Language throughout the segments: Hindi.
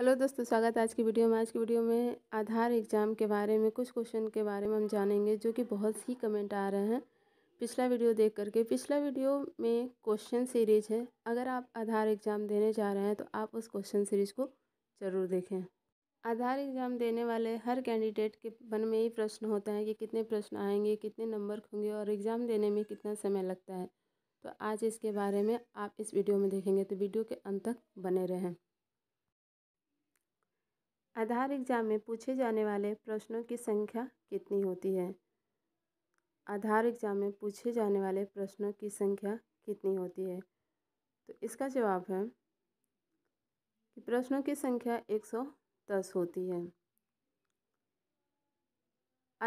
हेलो दोस्तों स्वागत है आज की वीडियो में आज की वीडियो में आधार एग्ज़ाम के बारे में कुछ क्वेश्चन के बारे में हम जानेंगे जो कि बहुत ही कमेंट आ रहे हैं पिछला वीडियो देख करके पिछला वीडियो में क्वेश्चन सीरीज है अगर आप आधार एग्ज़ाम देने जा रहे हैं तो आप उस क्वेश्चन सीरीज को ज़रूर देखें आधार एग्ज़ाम देने वाले हर कैंडिडेट के मन में ही प्रश्न होता है कि कितने प्रश्न आएंगे कितने नंबर होंगे और एग्ज़ाम देने में कितना समय लगता है तो आज इसके बारे में आप इस वीडियो में देखेंगे तो वीडियो के अंत तक बने रहें आधार एग्ज़ाम में पूछे जाने वाले प्रश्नों की संख्या कितनी होती है आधार एग्ज़ाम में पूछे जाने वाले प्रश्नों की संख्या कितनी होती है तो इसका जवाब है कि प्रश्नों की संख्या एक सौ दस होती है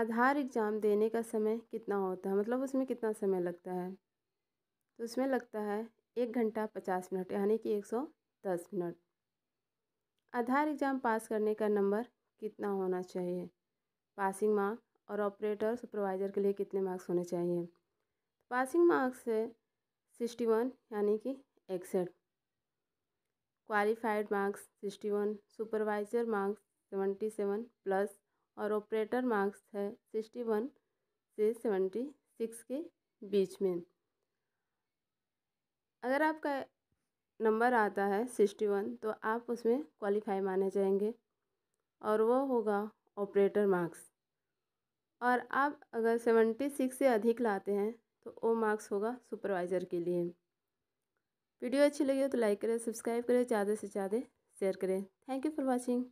आधार एग्ज़ाम देने का समय कितना होता है मतलब उसमें कितना समय लगता है तो उसमें लगता है एक घंटा पचास मिनट यानी कि एक सौ दस मिनट आधार एग्ज़ाम पास करने का नंबर कितना होना चाहिए पासिंग मार्क और ऑपरेटर सुपरवाइज़र के लिए कितने मार्क्स होने चाहिए पासिंग मार्क्स है सिक्सटी वन यानी कि इकसठ qualified marks sixty one supervisor marks seventy seven plus और ऑपरेटर मार्क्स है सिक्सटी वन से सेवेंटी सिक्स के बीच में अगर आपका नंबर आता है सिक्सटी वन तो आप उसमें क्वालिफाई माने जाएंगे और वो होगा ऑपरेटर मार्क्स और आप अगर सेवेंटी सिक्स से अधिक लाते हैं तो वो मार्क्स होगा सुपरवाइज़र के लिए वीडियो अच्छी लगी हो तो लाइक करें सब्सक्राइब करें ज़्यादा से ज़्यादा शेयर करें थैंक यू फॉर वॉचिंग